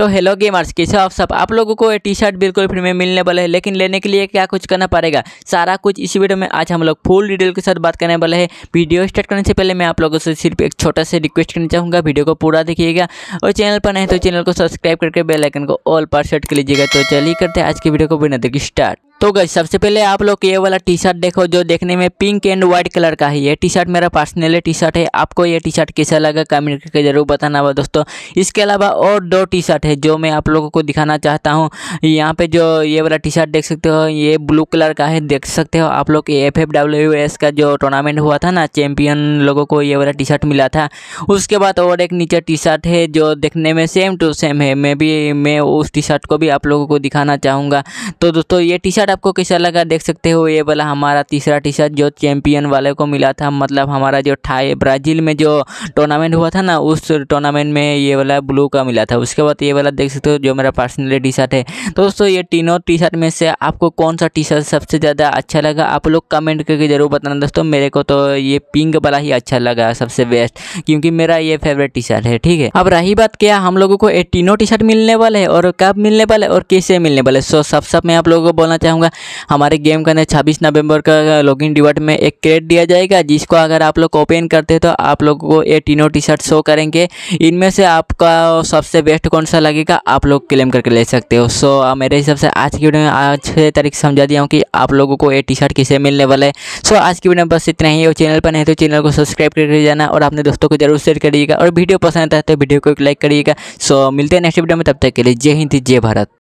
तो hello gamers कैसे हो आप सब आप लोगों को ये टी शर्ट बिल्कुल फ्री में मिलने वाले हैं लेकिन लेने के लिए क्या कुछ करना पड़ेगा सारा कुछ इसी वीडियो में आज हम लोग फुल डिटेल के साथ बात करने वाले हैं वीडियो स्टार्ट करने से पहले मैं आप लोगों से सिर्फ एक छोटा सा रिक्वेस्ट करना चाहूँगा वीडियो को पूरा देखिएगा और चैनल पर नहीं तो चैनल को सब्सक्राइब करके बेलाइकन को ऑल पर सेट कर लीजिएगा तो चलिए करते हैं आज की वीडियो को बिना देखिए स्टार्ट तो गई सबसे पहले आप लोग ये वाला टी शर्ट देखो जो देखने में पिंक एंड व्हाइट कलर का है ये टी शर्ट मेरा पर्सनली टी शर्ट है आपको ये टी शर्ट कैसा लगा कमेंट करके जरूर बताना होगा दोस्तों इसके अलावा और दो टी शर्ट है जो मैं आप लोगों को दिखाना चाहता हूँ यहाँ पे जो ये वाला टी शर्ट देख सकते हो ये ब्लू कलर का है देख सकते हो आप लोग एफ एफ डब्ल्यू एस का जो टूर्नामेंट हुआ था ना चैम्पियन लोगों को ये वाला टी शर्ट मिला था उसके बाद और एक नीचे टी शर्ट है जो देखने में सेम टू सेम है मैं भी मैं उस टी शर्ट को भी आप लोगों को दिखाना चाहूँगा तो दोस्तों ये टी शर्ट शर्ट आपको कैसा लगा देख सकते हो ये वाला हमारा तीसरा टी शर्ट जो चैंपियन वाले को मिला था मतलब हमारा जो ठाई ब्राज़ील में जो टूर्नामेंट हुआ था ना उस टूर्नामेंट में ये वाला ब्लू का मिला था उसके बाद ये वाला देख सकते हो जो मेरा पर्सनली टी शर्ट है तो दोस्तों ये तीनों टी शर्ट में से आपको कौन सा टी शर्ट सबसे ज़्यादा अच्छा लगा आप लोग कमेंट करके ज़रूर बताना दोस्तों मेरे को तो ये पिंक वाला ही अच्छा लगा सबसे बेस्ट क्योंकि मेरा ये फेवरेट टी शर्ट है ठीक है अब रही बात क्या हम लोगों को ये तीनों टी शर्ट मिलने वाले है और कब मिलने वाले और कैसे मिलने वाले सो सब सब मैं आप लोगों को बोलना चाहूँगा बताऊँगा हमारे गेम के अंदर छब्बीस नवंबर का इन डिवर्ट में एक क्रेड दिया जाएगा जिसको अगर आप लोग ओपन करते तो आप लोगों को ये तीनों टी शर्ट शो करेंगे इनमें से आपका सबसे बेस्ट कौन सा लगेगा आप लोग क्लेम करके ले सकते हो सो मेरे हिसाब से आज की वीडियो में आज तरीके समझा दिया हूँ कि आप लोगों को ये टी शर्ट किसे मिलने वाला है सो आज की वीडियो में बस इतना ही और चैनल पर नहीं तो चैनल को सब्सक्राइब करके जाना और अपने दोस्तों को जरूर शेयर करिएगा और वीडियो पसंद आता है तो वीडियो को एक लाइक करिएगा सो मिलते हैं नेक्स्ट वीडियो में तब तक के लिए जय हिंद जय भारत